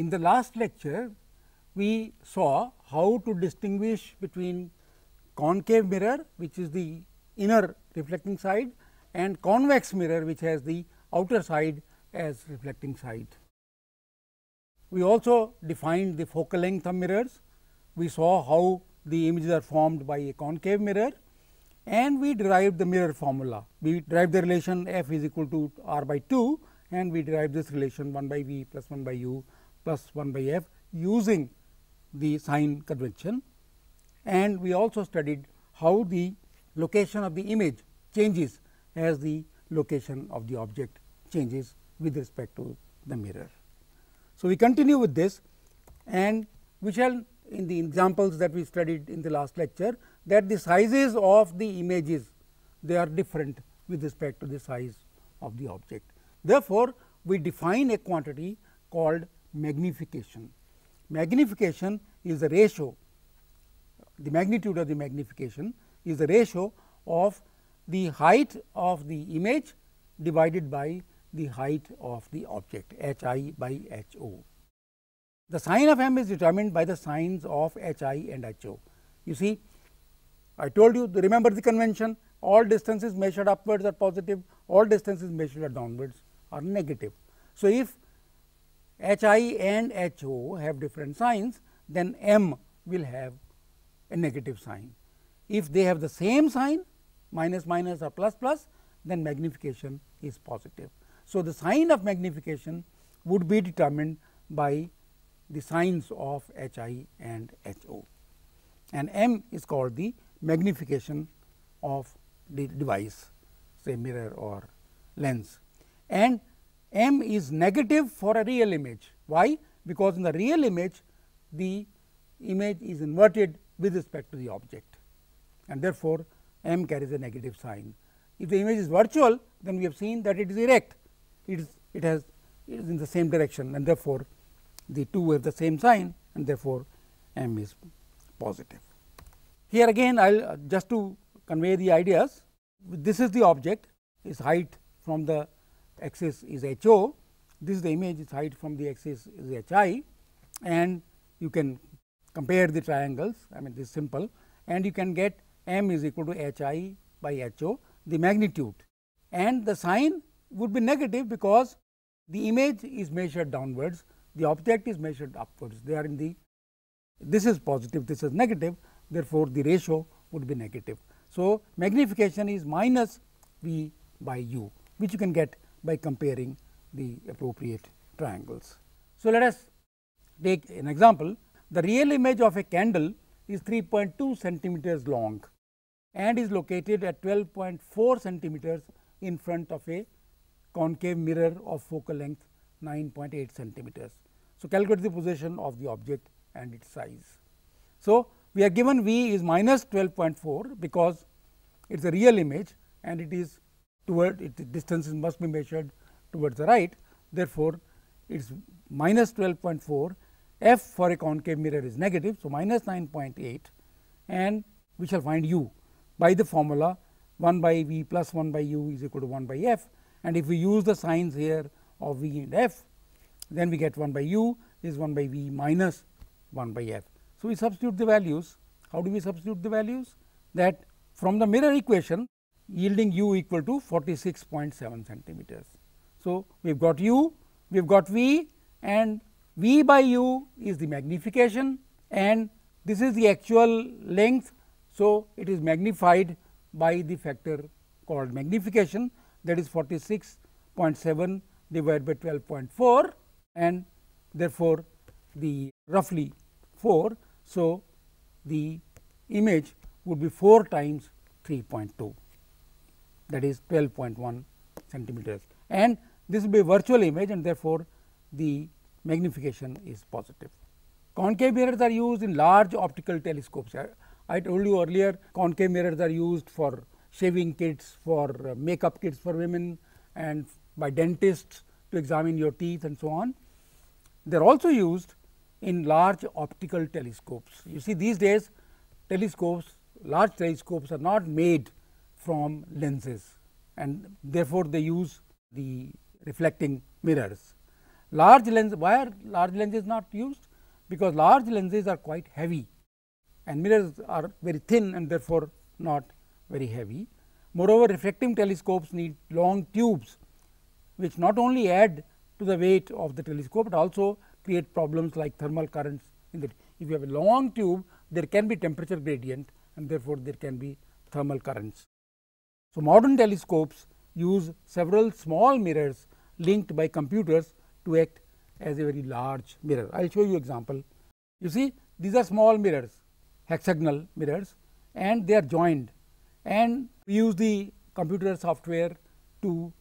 In the last lecture, we saw how to distinguish between concave mirror which is the inner reflecting side and convex mirror which has the outer side as reflecting side. We also defined the focal length of mirrors. We saw how the images are formed by a concave mirror and we derived the mirror formula. We derived the relation f is equal to r by 2 and we derived this relation 1 by v plus 1 by u plus 1 by f using the sign convention. And we also studied how the location of the image changes as the location of the object changes with respect to the mirror. So, we continue with this and we shall in the examples that we studied in the last lecture that the sizes of the images they are different with respect to the size of the object. Therefore, we define a quantity called magnification. Magnification is the ratio, the magnitude of the magnification is the ratio of the height of the image divided by the height of the object h i by h o. The sign of m is determined by the signs of h i and h o. You see, I told you remember the convention all distances measured upwards are positive, all distances measured downwards are negative. So, if H i and H o have different signs, then m will have a negative sign. If they have the same sign minus minus or plus plus, then magnification is positive. So, the sign of magnification would be determined by the signs of H i and H o and m is called the magnification of the device say mirror or lens and m is negative for a real image. Why? Because in the real image, the image is inverted with respect to the object and therefore, m carries a negative sign. If the image is virtual, then we have seen that it is erect, it is, it has, it is in the same direction and therefore, the two have the same sign and therefore, m is positive. Here again, I will uh, just to convey the ideas, this is the object, its height from the axis is H O, this is the image its height from the axis is H i and you can compare the triangles I mean this is simple and you can get m is equal to H i by H o the magnitude and the sign would be negative because the image is measured downwards the object is measured upwards they are in the this is positive this is negative therefore the ratio would be negative so magnification is minus v by u which you can get by comparing the appropriate triangles. So, let us take an example. The real image of a candle is 3.2 centimeters long and is located at 12.4 centimeters in front of a concave mirror of focal length 9.8 centimeters. So, calculate the position of the object and its size. So, we are given V is minus 12.4 because it is a real image and it is toward it distance must be measured towards the right. Therefore, it is minus 12.4 f for a concave mirror is negative. So, minus 9.8 and we shall find u by the formula 1 by v plus 1 by u is equal to 1 by f and if we use the signs here of v and f then we get 1 by u is 1 by v minus 1 by f. So, we substitute the values. How do we substitute the values? That from the mirror equation yielding u equal to 46.7 centimeters. So, we have got u, we have got v and v by u is the magnification and this is the actual length. So, it is magnified by the factor called magnification that is 46.7 divided by 12.4 and therefore, the roughly 4. So, the image would be 4 times 3.2 that is 12.1 centimeters and this will be a virtual image and therefore, the magnification is positive. Concave mirrors are used in large optical telescopes. I, I told you earlier concave mirrors are used for shaving kits, for uh, makeup kits for women and by dentists to examine your teeth and so on. They are also used in large optical telescopes. You see these days telescopes, large telescopes are not made from lenses and therefore, they use the reflecting mirrors. Large lens, why are large lenses not used? Because large lenses are quite heavy and mirrors are very thin and therefore, not very heavy. Moreover, reflecting telescopes need long tubes which not only add to the weight of the telescope, but also create problems like thermal currents in if you have a long tube there can be temperature gradient and therefore, there can be thermal currents. So, modern telescopes use several small mirrors linked by computers to act as a very large mirror. I will show you example. You see these are small mirrors, hexagonal mirrors and they are joined and we use the computer software to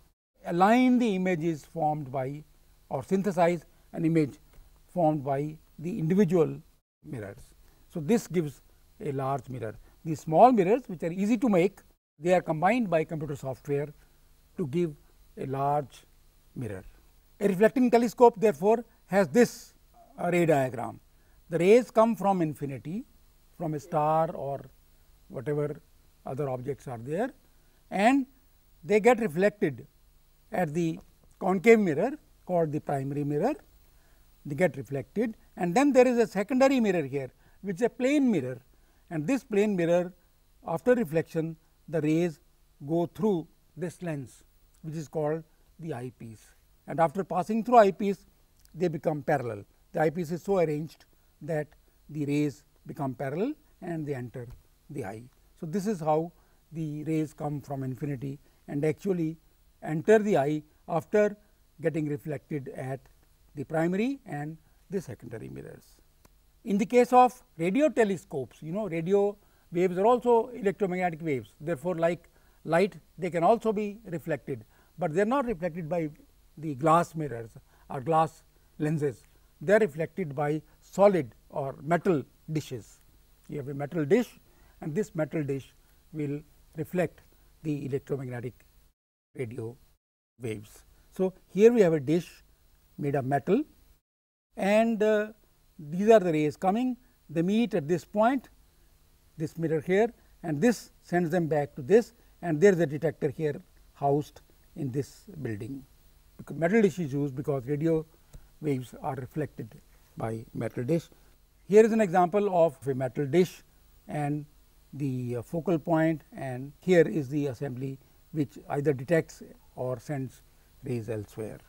align the images formed by or synthesize an image formed by the individual mirrors. So, this gives a large mirror. These small mirrors which are easy to make they are combined by computer software to give a large mirror. A reflecting telescope therefore has this ray diagram. The rays come from infinity from a star or whatever other objects are there and they get reflected at the concave mirror called the primary mirror they get reflected and then there is a secondary mirror here which is a plane mirror and this plane mirror after reflection the rays go through this lens which is called the eyepiece and after passing through eyepiece they become parallel. The eyepiece is so arranged that the rays become parallel and they enter the eye. So, this is how the rays come from infinity and actually enter the eye after getting reflected at the primary and the secondary mirrors. In the case of radio telescopes, you know radio Waves are also electromagnetic waves. Therefore, like light, they can also be reflected, but they are not reflected by the glass mirrors or glass lenses. They are reflected by solid or metal dishes. You have a metal dish and this metal dish will reflect the electromagnetic radio waves. So, here we have a dish made of metal and uh, these are the rays coming, they meet at this point this mirror here and this sends them back to this and there is a detector here housed in this building. Because metal dish is used because radio waves are reflected by metal dish. Here is an example of a metal dish and the uh, focal point and here is the assembly which either detects or sends rays elsewhere.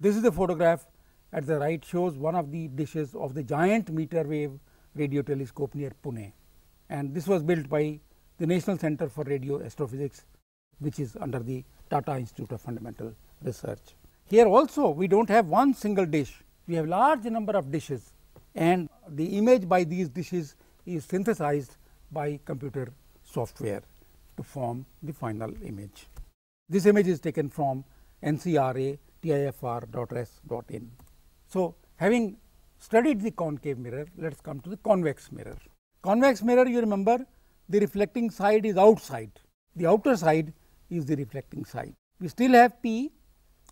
This is the photograph at the right shows one of the dishes of the giant meter wave radio telescope near Pune and this was built by the National Center for Radio Astrophysics which is under the Tata Institute of Fundamental Research. Here also we do not have one single dish, we have large number of dishes and the image by these dishes is synthesized by computer software to form the final image. This image is taken from NCRA So, having studied the concave mirror, let us come to the convex mirror. Convex mirror you remember the reflecting side is outside, the outer side is the reflecting side. We still have P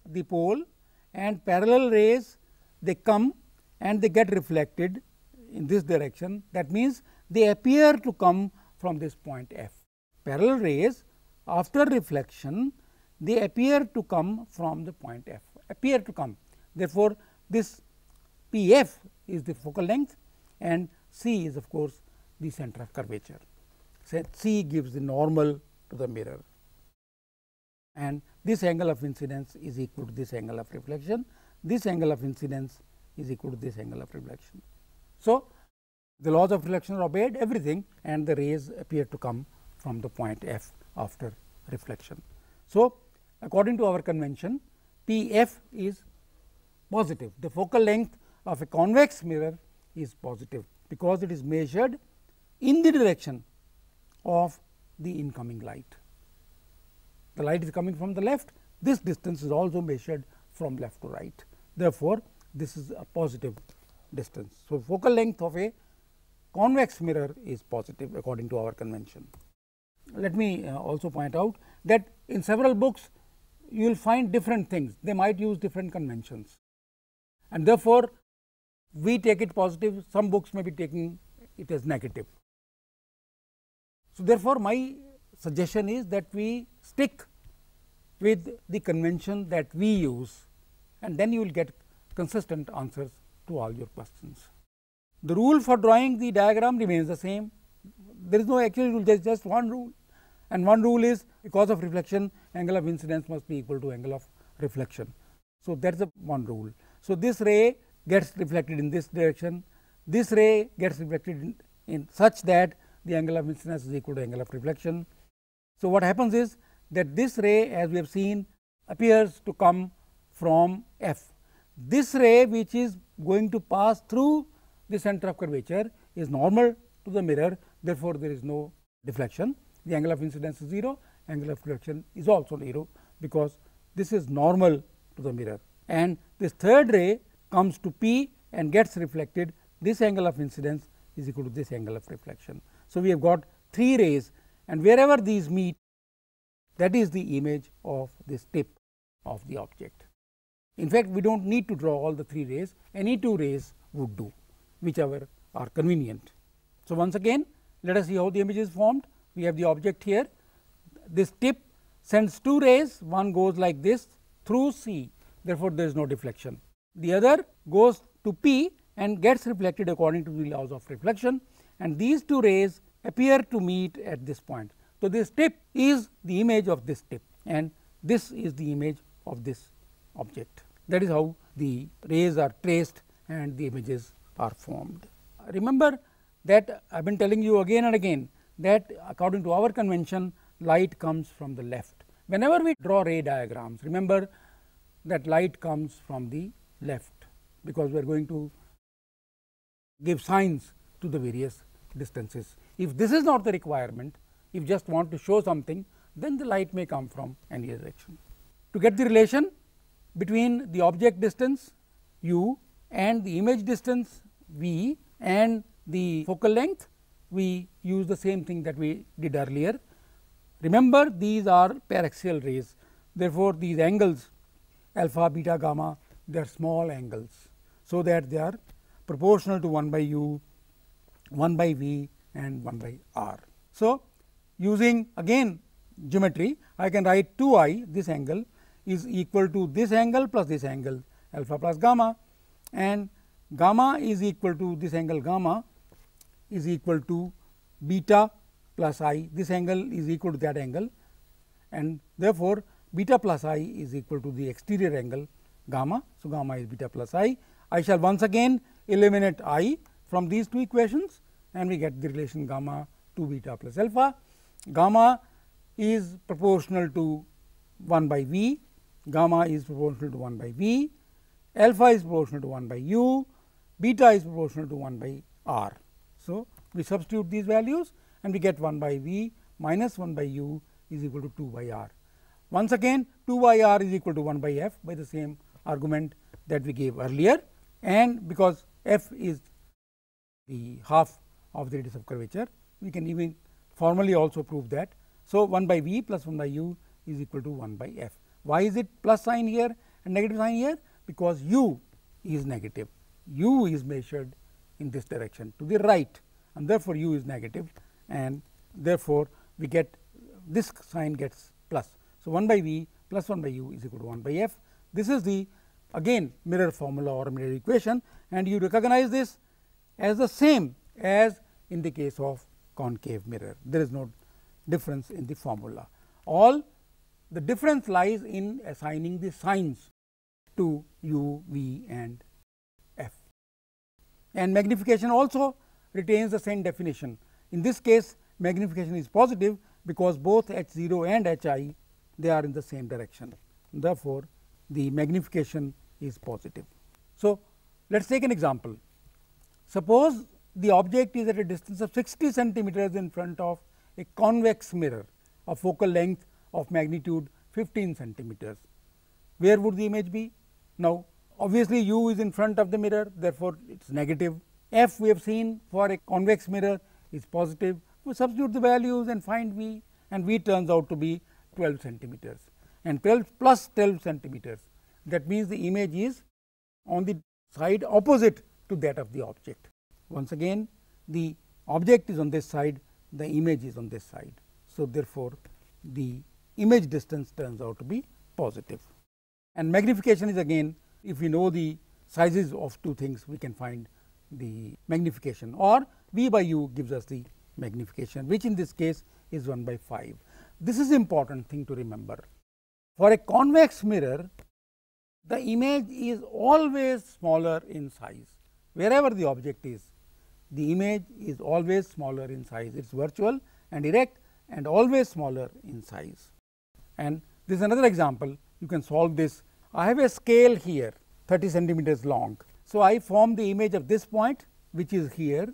the pole and parallel rays they come and they get reflected in this direction that means they appear to come from this point F. Parallel rays after reflection they appear to come from the point F appear to come. Therefore, this P f is the focal length and C is of course the center of curvature. So, C gives the normal to the mirror and this angle of incidence is equal to this angle of reflection, this angle of incidence is equal to this angle of reflection. So, the laws of reflection are obeyed everything and the rays appear to come from the point f after reflection. So, according to our convention P f is positive the focal length of a convex mirror is positive because it is measured in the direction of the incoming light. The light is coming from the left, this distance is also measured from left to right. Therefore, this is a positive distance. So, focal length of a convex mirror is positive according to our convention. Let me uh, also point out that in several books you will find different things, they might use different conventions and therefore, we take it positive, some books may be taking it as negative. So, therefore, my suggestion is that we stick with the convention that we use and then you will get consistent answers to all your questions. The rule for drawing the diagram remains the same. There is no actual rule, there is just one rule and one rule is because of reflection angle of incidence must be equal to angle of reflection. So, that is the one rule. So, this ray gets reflected in this direction, this ray gets reflected in, in such that the angle of incidence is equal to angle of reflection. So, what happens is that this ray as we have seen appears to come from F. This ray which is going to pass through the center of curvature is normal to the mirror therefore, there is no deflection. The angle of incidence is 0, angle of reflection is also 0 because this is normal to the mirror. And this third ray comes to P and gets reflected this angle of incidence is equal to this angle of reflection. So, we have got three rays and wherever these meet that is the image of this tip of the object. In fact, we do not need to draw all the three rays any two rays would do whichever are convenient. So, once again let us see how the image is formed we have the object here this tip sends two rays one goes like this through C therefore, there is no deflection the other goes to P and gets reflected according to the laws of reflection and these two rays appear to meet at this point. So, this tip is the image of this tip and this is the image of this object. That is how the rays are traced and the images are formed. Remember that I have been telling you again and again that according to our convention light comes from the left. Whenever we draw ray diagrams remember that light comes from the left because we are going to give signs to the various distances. If this is not the requirement, if just want to show something, then the light may come from any direction. To get the relation between the object distance u and the image distance v and the focal length, we use the same thing that we did earlier. Remember these are paraxial rays, therefore, these angles alpha, beta, gamma, they are small angles. So, that they are proportional to 1 by u 1 by V and 1 by R. So, using again geometry I can write 2 i this angle is equal to this angle plus this angle alpha plus gamma and gamma is equal to this angle gamma is equal to beta plus i this angle is equal to that angle and therefore, beta plus i is equal to the exterior angle gamma. So, gamma is beta plus i. I shall once again eliminate i from these two equations and we get the relation gamma to beta plus alpha. Gamma is proportional to 1 by v, gamma is proportional to 1 by v, alpha is proportional to 1 by u, beta is proportional to 1 by r. So, we substitute these values and we get 1 by v minus 1 by u is equal to 2 by r. Once again 2 by r is equal to 1 by f by the same argument that we gave earlier and because f is the half of the radius of curvature. We can even formally also prove that. So, 1 by v plus 1 by u is equal to 1 by f. Why is it plus sign here and negative sign here? Because u is negative, u is measured in this direction to the right and therefore, u is negative and therefore, we get this sign gets plus. So, 1 by v plus 1 by u is equal to 1 by f. This is the again mirror formula or mirror equation and you recognize this as the same as in the case of concave mirror. There is no difference in the formula. All the difference lies in assigning the signs to u, v and f. And magnification also retains the same definition. In this case magnification is positive because both h 0 and h i they are in the same direction. Therefore, the magnification is positive. So, let us take an example. Suppose the object is at a distance of 60 centimeters in front of a convex mirror of focal length of magnitude 15 centimeters. Where would the image be? Now, obviously, u is in front of the mirror, therefore, it is negative. f we have seen for a convex mirror is positive. We substitute the values and find v and v turns out to be 12 centimeters and 12 plus 12 centimeters. That means, the image is on the side opposite to that of the object. Once again the object is on this side, the image is on this side. So, therefore, the image distance turns out to be positive. And magnification is again if we know the sizes of two things we can find the magnification or V by u gives us the magnification which in this case is 1 by 5. This is important thing to remember. For a convex mirror the image is always smaller in size wherever the object is the image is always smaller in size it is virtual and erect and always smaller in size. And this is another example you can solve this I have a scale here 30 centimeters long. So, I form the image of this point which is here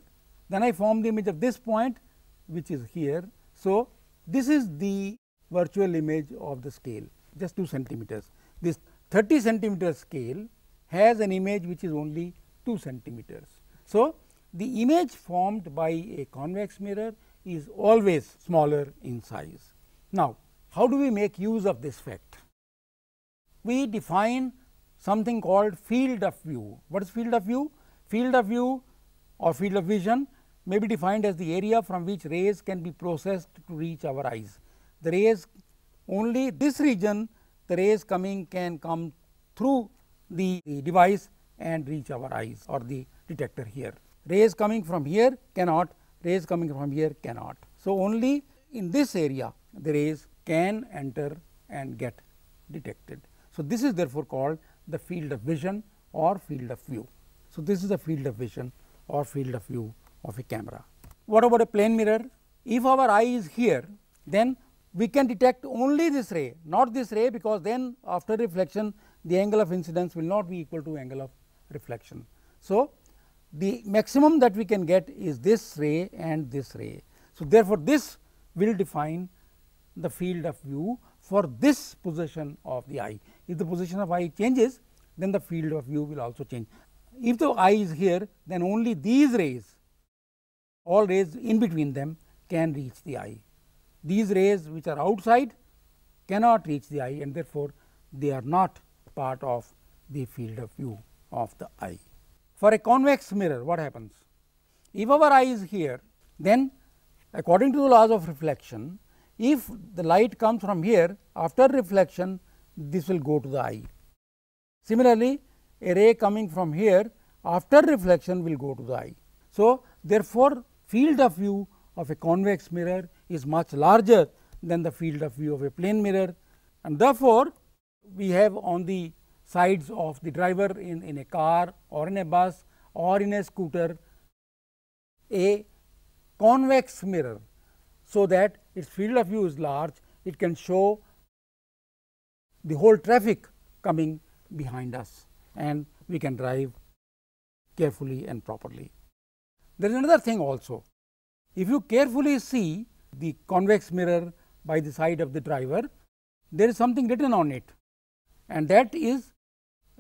then I form the image of this point which is here. So, this is the virtual image of the scale just 2 centimeters. This 30 centimeter scale has an image which is only 2 centimeters. So, the image formed by a convex mirror is always smaller in size. Now, how do we make use of this fact? We define something called field of view. What is field of view? Field of view or field of vision may be defined as the area from which rays can be processed to reach our eyes. The rays only this region the rays coming can come through the, the device and reach our eyes or the detector here. Rays coming from here cannot, rays coming from here cannot. So, only in this area the rays can enter and get detected. So, this is therefore called the field of vision or field of view. So, this is the field of vision or field of view of a camera. What about a plane mirror? If our eye is here, then we can detect only this ray, not this ray because then after reflection the angle of incidence will not be equal to angle of reflection. So, the maximum that we can get is this ray and this ray. So, therefore, this will define the field of view for this position of the eye. If the position of eye changes, then the field of view will also change. If the eye is here, then only these rays, all rays in between them can reach the eye. These rays which are outside cannot reach the eye and therefore, they are not part of the field of view of the eye. For a convex mirror, what happens? If our eye is here, then according to the laws of reflection, if the light comes from here, after reflection, this will go to the eye. Similarly, a ray coming from here, after reflection will go to the eye. So, therefore, field of view of a convex mirror is much larger than the field of view of a plane mirror and therefore, we have on the sides of the driver in, in a car or in a bus or in a scooter a convex mirror so that its field of view is large it can show the whole traffic coming behind us and we can drive carefully and properly. There is another thing also if you carefully see the convex mirror by the side of the driver there is something written on it and that is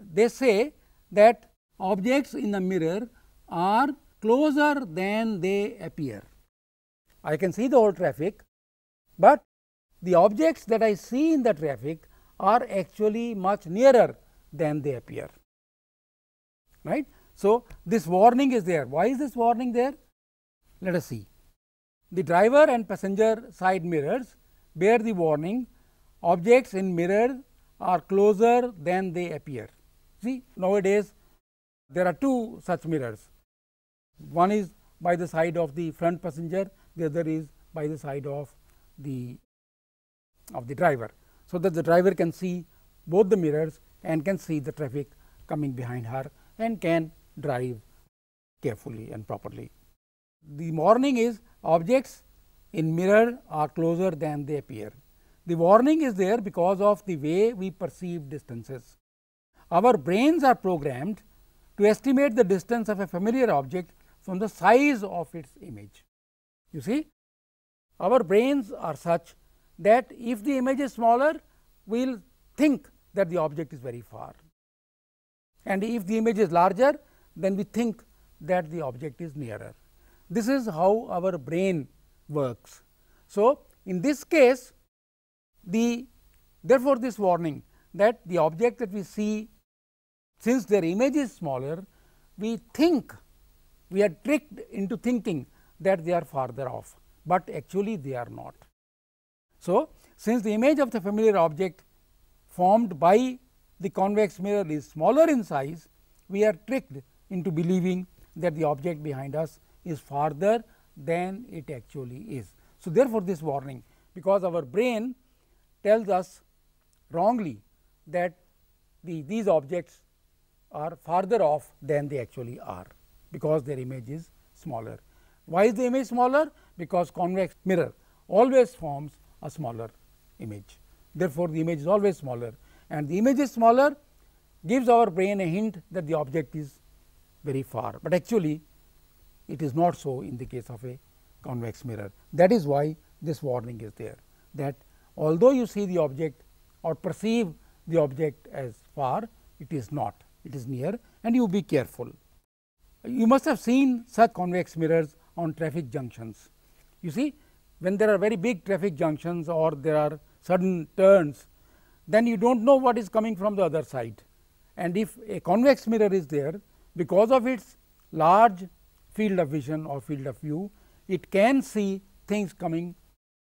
they say that objects in the mirror are closer than they appear. I can see the whole traffic, but the objects that I see in the traffic are actually much nearer than they appear. Right? So, this warning is there. Why is this warning there? Let us see. The driver and passenger side mirrors bear the warning objects in mirror are closer than they appear. See nowadays there are two such mirrors. One is by the side of the front passenger, the other is by the side of the of the driver. So, that the driver can see both the mirrors and can see the traffic coming behind her and can drive carefully and properly. The warning is objects in mirror are closer than they appear. The warning is there because of the way we perceive distances. Our brains are programmed to estimate the distance of a familiar object from the size of its image. You see, our brains are such that if the image is smaller, we will think that the object is very far. And if the image is larger, then we think that the object is nearer. This is how our brain works. So, in this case, the therefore, this warning that the object that we see since their image is smaller, we think we are tricked into thinking that they are farther off, but actually they are not. So, since the image of the familiar object formed by the convex mirror is smaller in size, we are tricked into believing that the object behind us is farther than it actually is. So, therefore, this warning because our brain tells us wrongly that the, these objects are farther off than they actually are because their image is smaller. Why is the image smaller? Because convex mirror always forms a smaller image. Therefore, the image is always smaller and the image is smaller gives our brain a hint that the object is very far, but actually it is not so in the case of a convex mirror. That is why this warning is there that although you see the object or perceive the object as far, it is not it is near and you be careful. You must have seen such convex mirrors on traffic junctions. You see when there are very big traffic junctions or there are sudden turns then you do not know what is coming from the other side. And if a convex mirror is there because of its large field of vision or field of view it can see things coming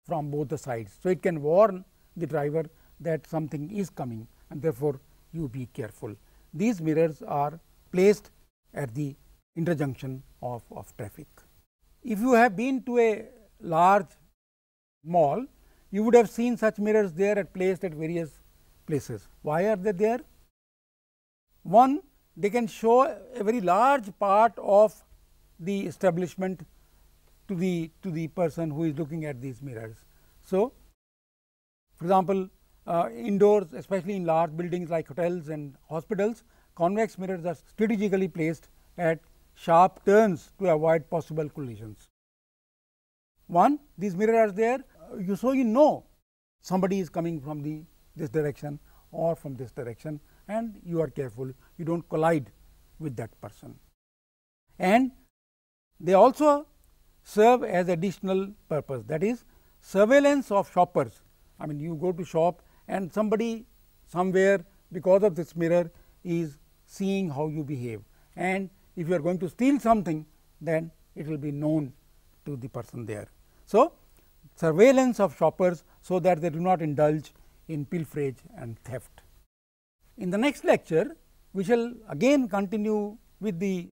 from both the sides. So, it can warn the driver that something is coming and therefore, you be careful these mirrors are placed at the interjunction of, of traffic. If you have been to a large mall, you would have seen such mirrors there at placed at various places. Why are they there? One, they can show a very large part of the establishment to the to the person who is looking at these mirrors. So, for example, uh, indoors especially in large buildings like hotels and hospitals convex mirrors are strategically placed at sharp turns to avoid possible collisions. One, these mirrors are there uh, you so you know somebody is coming from the this direction or from this direction and you are careful you do not collide with that person. And they also serve as additional purpose that is surveillance of shoppers. I mean you go to shop and somebody somewhere because of this mirror is seeing how you behave and if you are going to steal something then it will be known to the person there. So, surveillance of shoppers so that they do not indulge in pilferage and theft. In the next lecture we shall again continue with the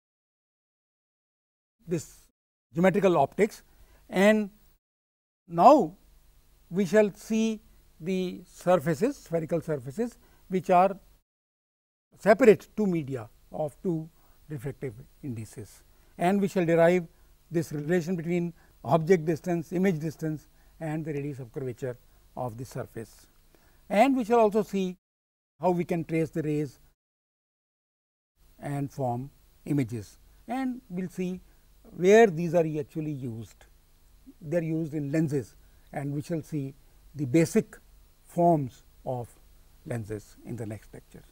this geometrical optics and now we shall see the surfaces spherical surfaces which are separate two media of two refractive indices and we shall derive this relation between object distance image distance and the radius of curvature of the surface and we shall also see how we can trace the rays and form images and we will see where these are actually used. They are used in lenses and we shall see the basic forms of lenses in the next lecture.